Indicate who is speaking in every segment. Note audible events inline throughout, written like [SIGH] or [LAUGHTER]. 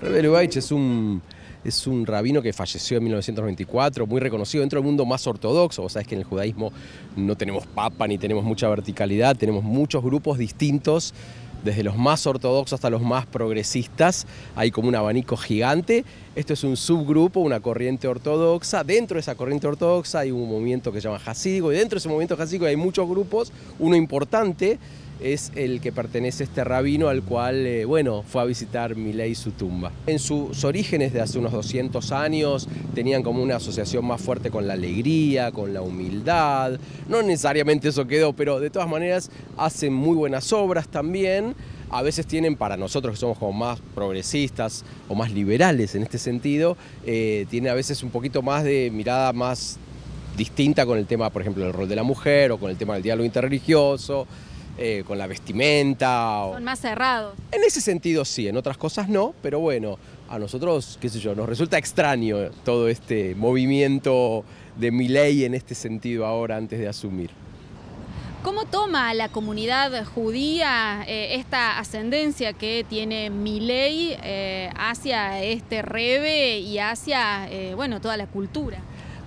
Speaker 1: Rebbe Lubavitch es un, es un rabino que falleció en 1924, muy reconocido dentro del mundo más ortodoxo. Vos sabés que en el judaísmo no tenemos papa ni tenemos mucha verticalidad, tenemos muchos grupos distintos, desde los más ortodoxos hasta los más progresistas. Hay como un abanico gigante. Esto es un subgrupo, una corriente ortodoxa. Dentro de esa corriente ortodoxa hay un movimiento que se llama Hasidico, y dentro de ese movimiento Hasidico hay muchos grupos, uno importante es el que pertenece este rabino al cual, eh, bueno, fue a visitar Milei su tumba. En sus orígenes de hace unos 200 años tenían como una asociación más fuerte con la alegría, con la humildad, no necesariamente eso quedó, pero de todas maneras hacen muy buenas obras también, a veces tienen para nosotros que somos como más progresistas o más liberales en este sentido, eh, tiene a veces un poquito más de mirada más distinta con el tema, por ejemplo, del rol de la mujer o con el tema del diálogo interreligioso, eh, con la vestimenta. Son
Speaker 2: más cerrados.
Speaker 1: En ese sentido sí, en otras cosas no, pero bueno, a nosotros, qué sé yo, nos resulta extraño todo este movimiento de mi ley en este sentido ahora antes de asumir.
Speaker 2: ¿Cómo toma la comunidad judía eh, esta ascendencia que tiene mi ley eh, hacia este rebe y hacia bueno, toda la cultura?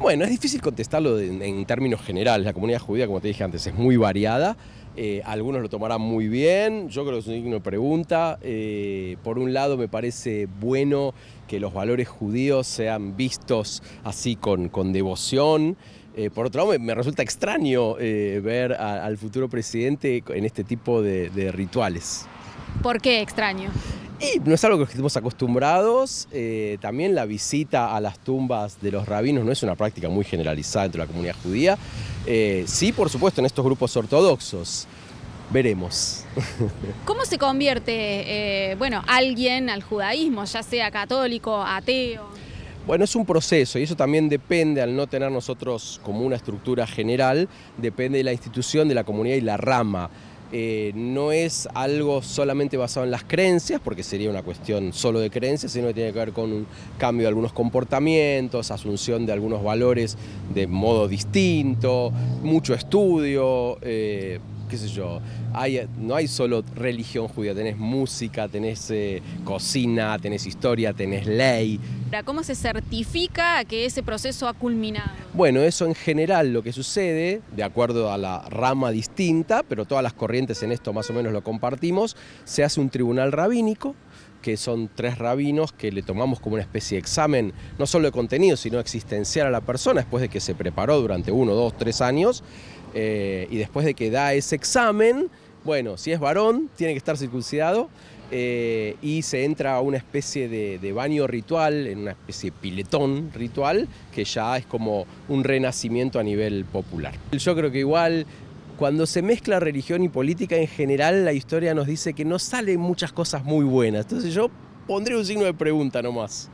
Speaker 1: Bueno, es difícil contestarlo en, términos generales. La comunidad judía, como te dije antes, es muy variada. Eh, algunos lo tomarán muy bien, yo creo que es una pregunta. Eh, por un lado, me parece bueno que los valores judíos sean vistos así con, con devoción. Eh, por otro lado, me, resulta extraño ver al futuro presidente en este tipo de rituales.
Speaker 2: ¿Por qué extraño? Y
Speaker 1: no es algo que estemos acostumbrados. Eh, también la visita a las tumbas de los rabinos no es una práctica muy generalizada dentro de la comunidad judía. Eh, sí, por supuesto, en estos grupos ortodoxos. Veremos. [LAUGHS]
Speaker 2: ¿Cómo se convierte, eh, bueno, alguien al judaísmo, ya sea católico, ateo?
Speaker 1: Bueno, es un proceso y eso también depende, al no tener nosotros como una estructura general, depende de la institución, de la comunidad y la rama. Eh, no es algo solamente basado en las creencias, porque sería una cuestión solo de creencias, sino que tiene que ver con un cambio de algunos comportamientos, asunción de algunos valores de modo distinto, mucho estudio, eh, qué sé yo. no hay solo religión judía, tenés música, tenés eh, cocina, tenés historia, tenés ley.
Speaker 2: ¿Cómo se certifica que ese proceso ha culminado?
Speaker 1: Bueno, eso en general lo que sucede, de acuerdo a la rama distinta, pero todas las corrientes en esto más o menos lo compartimos, se hace un tribunal rabínico, que son tres rabinos que le tomamos como una especie de examen, no solo de contenido, sino existencial a la persona, después de que se preparó durante uno, dos, tres años, eh, y después de que da ese examen, bueno, si es varón, tiene que estar circuncidado, eh, y se entra a una especie de, de, baño ritual, en una especie de piletón ritual, que ya es como un renacimiento a nivel popular. Yo creo que igual... Cuando se mezcla religión y política en general, la historia nos dice que no salen muchas cosas muy buenas. Entonces yo pondré un signo de pregunta nomás.